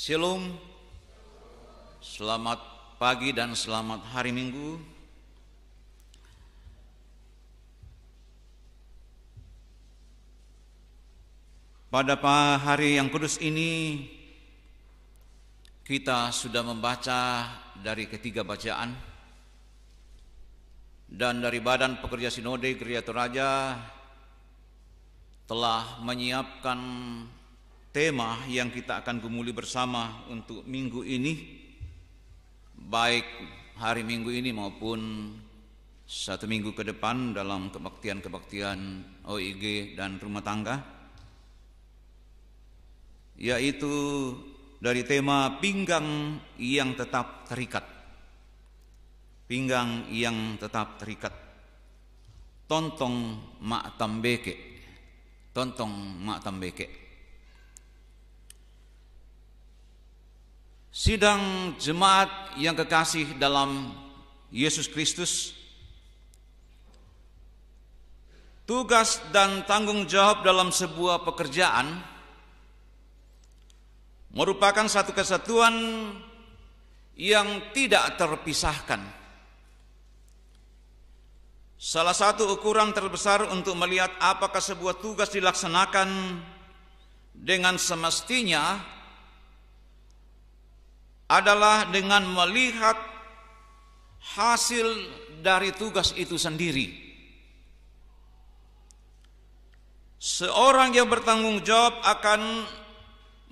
Silum, selamat pagi dan selamat hari Minggu. Pada hari yang kudus ini, kita sudah membaca dari ketiga bacaan dan dari Badan Pekerja Sinode Gereja Toraja telah menyiapkan tema yang kita akan gumuli bersama untuk minggu ini baik hari minggu ini maupun satu minggu ke depan dalam kebaktian-kebaktian OIG dan rumah tangga yaitu dari tema pinggang yang tetap terikat pinggang yang tetap terikat tontong mak tambeke tontong mak tambeke Sidang jemaat yang kekasih dalam Yesus Kristus, tugas dan tanggung jawab dalam sebuah pekerjaan merupakan satu kesatuan yang tidak terpisahkan. Salah satu ukuran terbesar untuk melihat apakah sebuah tugas dilaksanakan dengan semestinya adalah dengan melihat hasil dari tugas itu sendiri. Seorang yang bertanggung jawab akan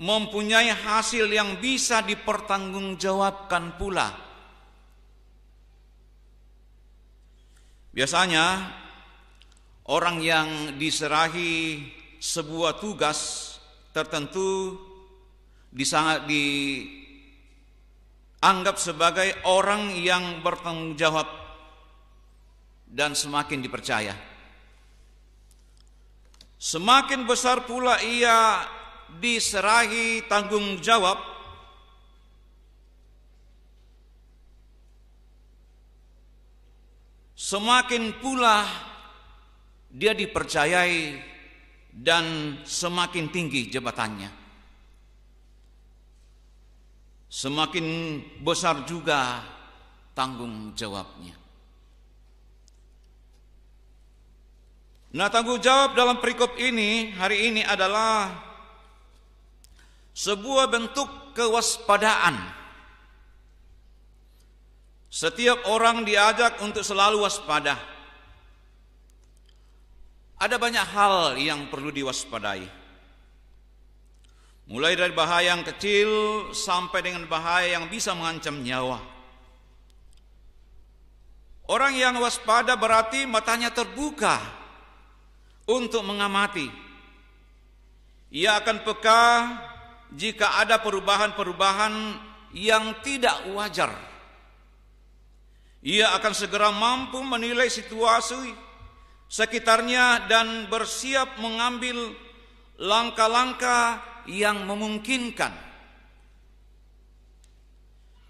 mempunyai hasil yang bisa dipertanggungjawabkan pula. Biasanya orang yang diserahi sebuah tugas tertentu di, di anggap sebagai orang yang bertanggung jawab dan semakin dipercaya. Semakin besar pula ia diserahi tanggung jawab semakin pula dia dipercayai dan semakin tinggi jabatannya semakin besar juga tanggung jawabnya. Nah, tanggung jawab dalam perikop ini hari ini adalah sebuah bentuk kewaspadaan. Setiap orang diajak untuk selalu waspada. Ada banyak hal yang perlu diwaspadai mulai dari bahaya yang kecil sampai dengan bahaya yang bisa mengancam nyawa. Orang yang waspada berarti matanya terbuka untuk mengamati. Ia akan peka jika ada perubahan-perubahan yang tidak wajar. Ia akan segera mampu menilai situasi sekitarnya dan bersiap mengambil langkah-langkah yang memungkinkan.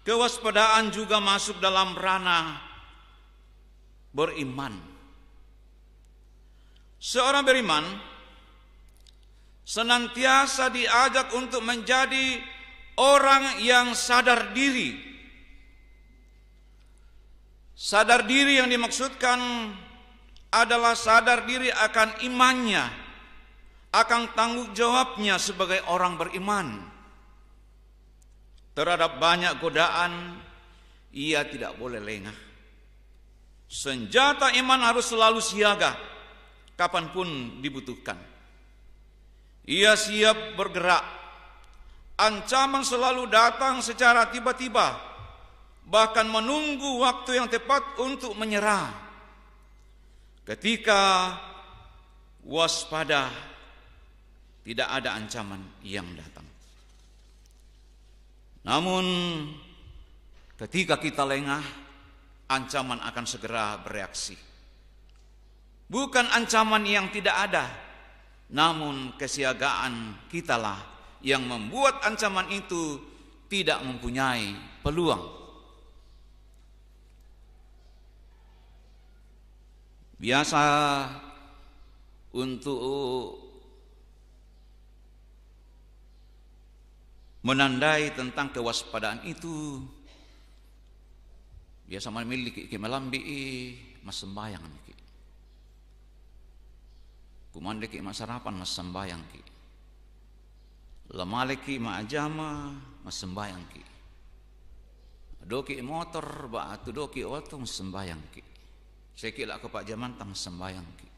Kewaspadaan juga masuk dalam ranah beriman. Seorang beriman senantiasa diajak untuk menjadi orang yang sadar diri. Sadar diri yang dimaksudkan adalah sadar diri akan imannya, akan tanggung jawabnya sebagai orang beriman. Terhadap banyak godaan, ia tidak boleh lengah. Senjata iman harus selalu siaga, kapanpun dibutuhkan. Ia siap bergerak. Ancaman selalu datang secara tiba-tiba, bahkan menunggu waktu yang tepat untuk menyerah. Ketika waspada, tidak ada ancaman yang datang. Namun ketika kita lengah, ancaman akan segera bereaksi. Bukan ancaman yang tidak ada, namun kesiagaan kitalah yang membuat ancaman itu tidak mempunyai peluang. Biasa untuk menandai tentang kewaspadaan itu dia sama memiliki ke melambi mas sembayang ki kumande ki sarapan mas sembayang ki ki ma ajama mas sembayang ki doki motor ba atu doki otong sembayang ki lak ke pak jaman tang sembayang ki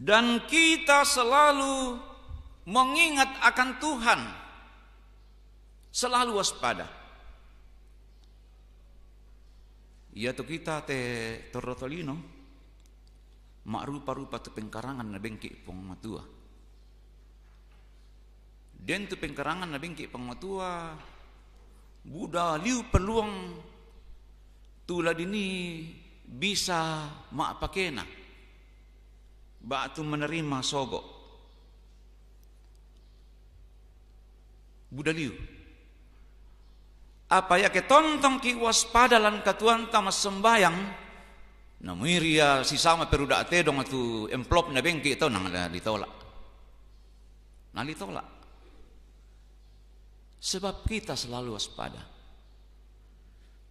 dan kita selalu mengingat akan Tuhan, selalu waspada. Ya tu kita te terotolino, mak rupa-rupa tu pengkarangan na bengki pong matua. Dan tu pengkarangan na bengki pong matua, liu peluang tula dini bisa mak pakena. Batu menerima sogok budaliu apa ya ke tontong ki waspada lan katuan tama sembayang namuiria si sama peruda ate dong atu emplop na bengki itu nang ditolak nang ditolak sebab kita selalu waspada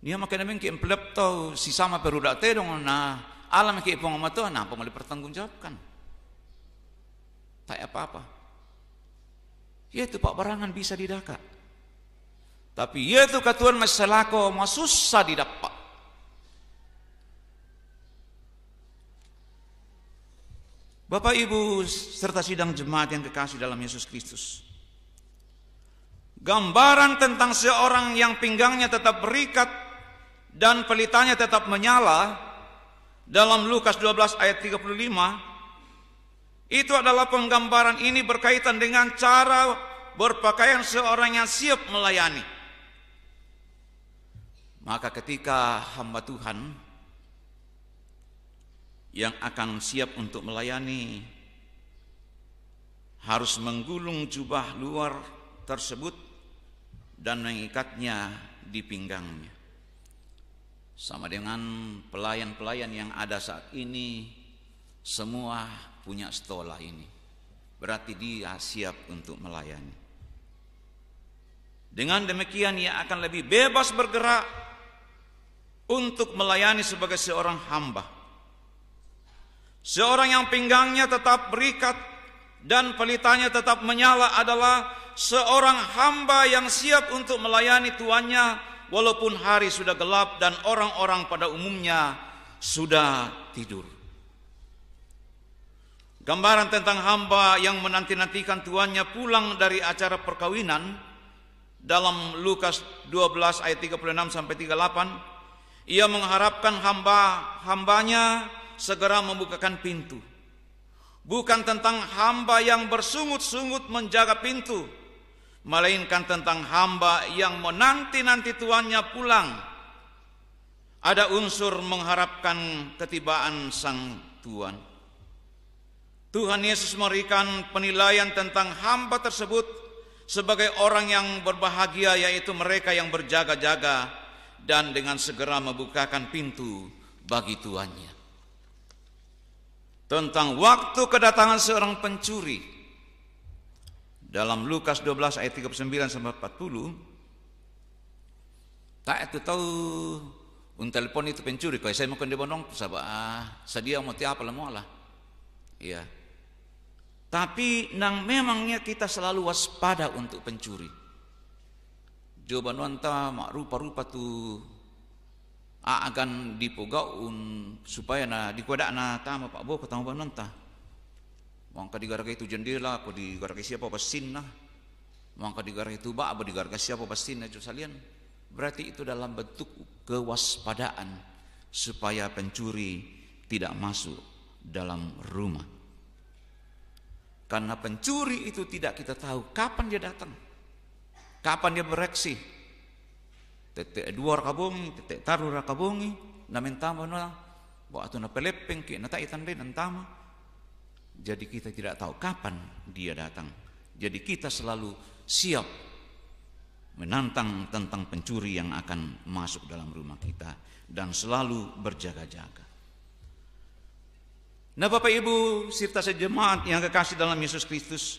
dia makin bengki emplop tau si sama peruda ate dong na alam ki pengomatoan apa mau pertanggungjawabkan tak apa-apa yaitu pak barangan bisa didaka. Tapi yaitu tu katuan masalako susah didapat. Bapak Ibu serta sidang jemaat yang kekasih dalam Yesus Kristus. Gambaran tentang seorang yang pinggangnya tetap berikat dan pelitanya tetap menyala dalam Lukas 12 ayat 35 itu adalah penggambaran ini berkaitan dengan cara berpakaian seorang yang siap melayani. Maka ketika hamba Tuhan yang akan siap untuk melayani harus menggulung jubah luar tersebut dan mengikatnya di pinggangnya. Sama dengan pelayan-pelayan yang ada saat ini semua punya stola ini. Berarti dia siap untuk melayani. Dengan demikian ia akan lebih bebas bergerak untuk melayani sebagai seorang hamba. Seorang yang pinggangnya tetap berikat dan pelitanya tetap menyala adalah seorang hamba yang siap untuk melayani tuannya walaupun hari sudah gelap dan orang-orang pada umumnya sudah tidur. Gambaran tentang hamba yang menanti-nantikan tuannya pulang dari acara perkawinan dalam Lukas 12 ayat 36 sampai 38, ia mengharapkan hamba-hambanya segera membukakan pintu. Bukan tentang hamba yang bersungut-sungut menjaga pintu, melainkan tentang hamba yang menanti-nanti tuannya pulang. Ada unsur mengharapkan ketibaan sang tuan. Tuhan Yesus memberikan penilaian tentang hamba tersebut sebagai orang yang berbahagia yaitu mereka yang berjaga-jaga dan dengan segera membukakan pintu bagi tuannya. Tentang waktu kedatangan seorang pencuri dalam Lukas 12 ayat 39 sampai 40 tak itu tahu un telepon itu pencuri kalau saya mau kendebonong sabah Sedia mau tiap lah mau lah iya tapi nang memangnya kita selalu waspada untuk pencuri. Jawaban wanita mak rupa-rupa tu akan dipogaun supaya na dikodak na tama pak bo ketemu pak nanta. Mangka digaraka itu jendela, apa digaraka siapa pasin nah. Mangka digaraka itu bak, apa digaraka siapa pasin nah salian. Berarti itu dalam bentuk kewaspadaan supaya pencuri tidak masuk dalam rumah. Karena pencuri itu tidak kita tahu kapan dia datang. Kapan dia bereaksi. Tetek dua rakabung, tetek taruh rakabungi, namin tama Bawa tu na pelepeng ki, nata itan deh nantama. Jadi kita tidak tahu kapan dia datang. Jadi kita selalu siap menantang tentang pencuri yang akan masuk dalam rumah kita dan selalu berjaga-jaga. Nah Bapak Ibu serta sejemaat yang kekasih dalam Yesus Kristus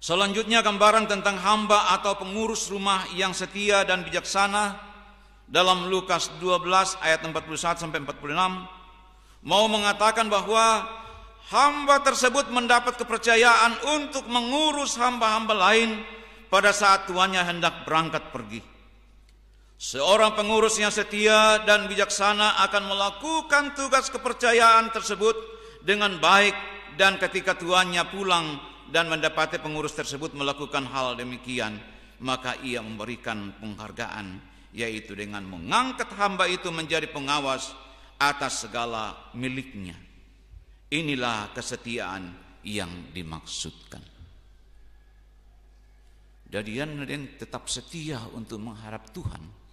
Selanjutnya gambaran tentang hamba atau pengurus rumah yang setia dan bijaksana dalam Lukas 12 ayat 41 sampai 46 mau mengatakan bahwa hamba tersebut mendapat kepercayaan untuk mengurus hamba-hamba lain pada saat tuannya hendak berangkat pergi. Seorang pengurus yang setia dan bijaksana akan melakukan tugas kepercayaan tersebut dengan baik dan ketika tuannya pulang dan mendapati pengurus tersebut melakukan hal demikian, maka ia memberikan penghargaan yaitu dengan mengangkat hamba itu menjadi pengawas atas segala miliknya. Inilah kesetiaan yang dimaksudkan. Jadi, tetap setia untuk mengharap Tuhan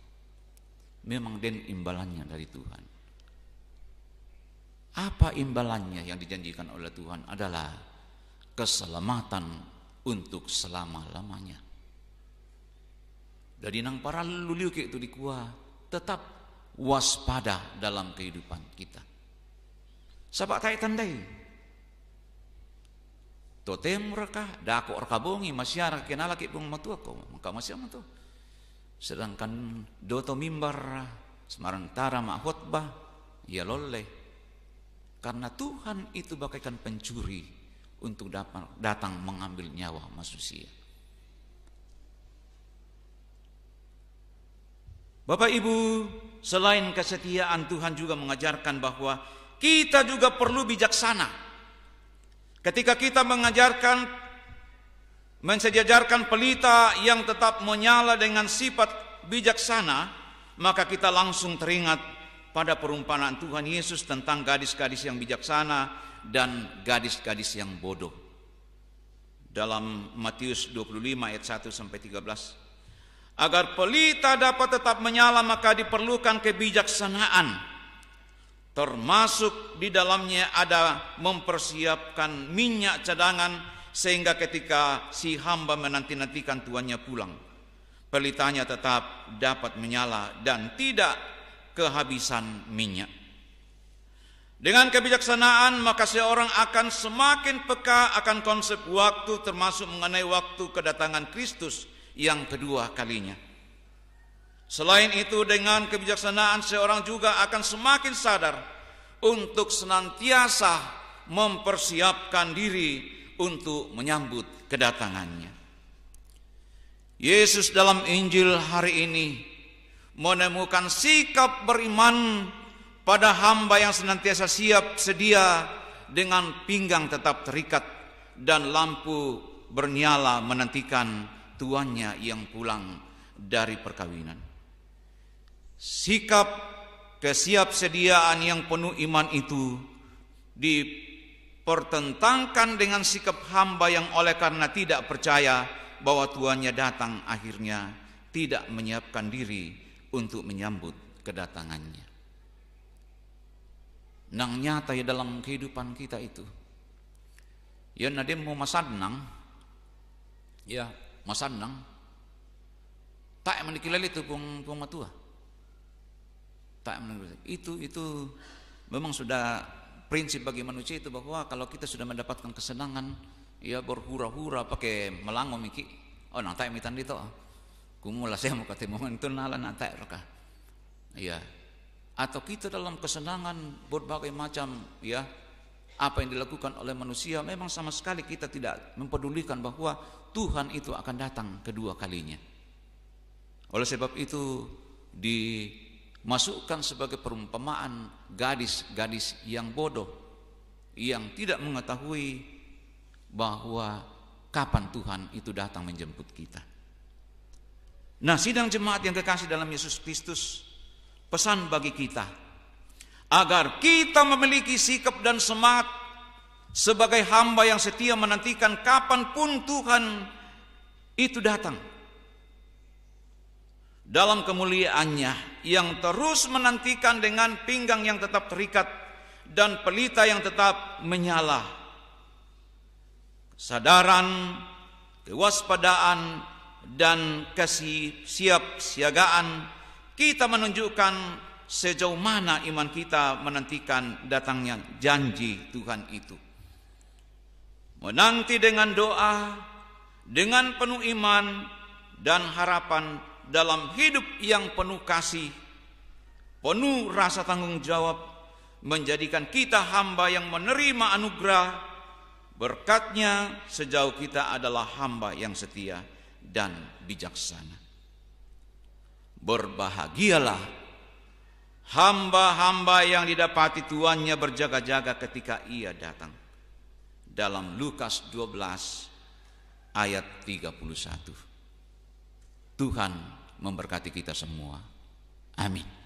memang den imbalannya dari Tuhan. Apa imbalannya yang dijanjikan oleh Tuhan adalah keselamatan untuk selama-lamanya. Dari nang para luliu itu dikua, tetap waspada dalam kehidupan kita. Sabak tai tandai. Totem reka, masih rekabongi, masyarakat lagi pun matua kau, maka masih tuh sedangkan doto mimbar semarantara mahotbah ya loleh karena Tuhan itu bagaikan pencuri untuk datang mengambil nyawa manusia Bapak Ibu selain kesetiaan Tuhan juga mengajarkan bahwa kita juga perlu bijaksana ketika kita mengajarkan mensejajarkan pelita yang tetap menyala dengan sifat bijaksana, maka kita langsung teringat pada perumpamaan Tuhan Yesus tentang gadis-gadis yang bijaksana dan gadis-gadis yang bodoh. Dalam Matius 25 ayat 1 sampai 13. Agar pelita dapat tetap menyala maka diperlukan kebijaksanaan. Termasuk di dalamnya ada mempersiapkan minyak cadangan sehingga ketika si hamba menanti-nantikan tuannya pulang, pelitanya tetap dapat menyala dan tidak kehabisan minyak. Dengan kebijaksanaan maka seorang akan semakin peka akan konsep waktu termasuk mengenai waktu kedatangan Kristus yang kedua kalinya. Selain itu dengan kebijaksanaan seorang juga akan semakin sadar untuk senantiasa mempersiapkan diri untuk menyambut kedatangannya. Yesus dalam Injil hari ini menemukan sikap beriman pada hamba yang senantiasa siap sedia dengan pinggang tetap terikat dan lampu bernyala menantikan tuannya yang pulang dari perkawinan. Sikap kesiapsediaan yang penuh iman itu di pertentangkan dengan sikap hamba yang oleh karena tidak percaya bahwa tuannya datang akhirnya tidak menyiapkan diri untuk menyambut kedatangannya. Nang nyata ya dalam kehidupan kita itu. Ya nadim mau nang, ya nang, tak menikilali itu pung pung matua. Tak menikilali. Itu itu memang sudah prinsip bagi manusia itu bahwa kalau kita sudah mendapatkan kesenangan ya berhura-hura pakai melango miki oh nanti mitan itu kumulah saya mau ketemu itu nala nanti roka ya atau kita dalam kesenangan berbagai macam ya apa yang dilakukan oleh manusia memang sama sekali kita tidak mempedulikan bahwa Tuhan itu akan datang kedua kalinya oleh sebab itu di masukkan sebagai perumpamaan gadis-gadis yang bodoh yang tidak mengetahui bahwa kapan Tuhan itu datang menjemput kita. Nah, sidang jemaat yang kekasih dalam Yesus Kristus, pesan bagi kita agar kita memiliki sikap dan semangat sebagai hamba yang setia menantikan kapanpun Tuhan itu datang dalam kemuliaannya yang terus menantikan dengan pinggang yang tetap terikat dan pelita yang tetap menyala. Kesadaran, kewaspadaan, dan kasih siap siagaan kita menunjukkan sejauh mana iman kita menantikan datangnya janji Tuhan itu. Menanti dengan doa, dengan penuh iman dan harapan dalam hidup yang penuh kasih, penuh rasa tanggung jawab, menjadikan kita hamba yang menerima anugerah, berkatnya sejauh kita adalah hamba yang setia dan bijaksana. Berbahagialah hamba-hamba yang didapati tuannya berjaga-jaga ketika ia datang. Dalam Lukas 12 ayat 31. Tuhan memberkati kita semua. Amin.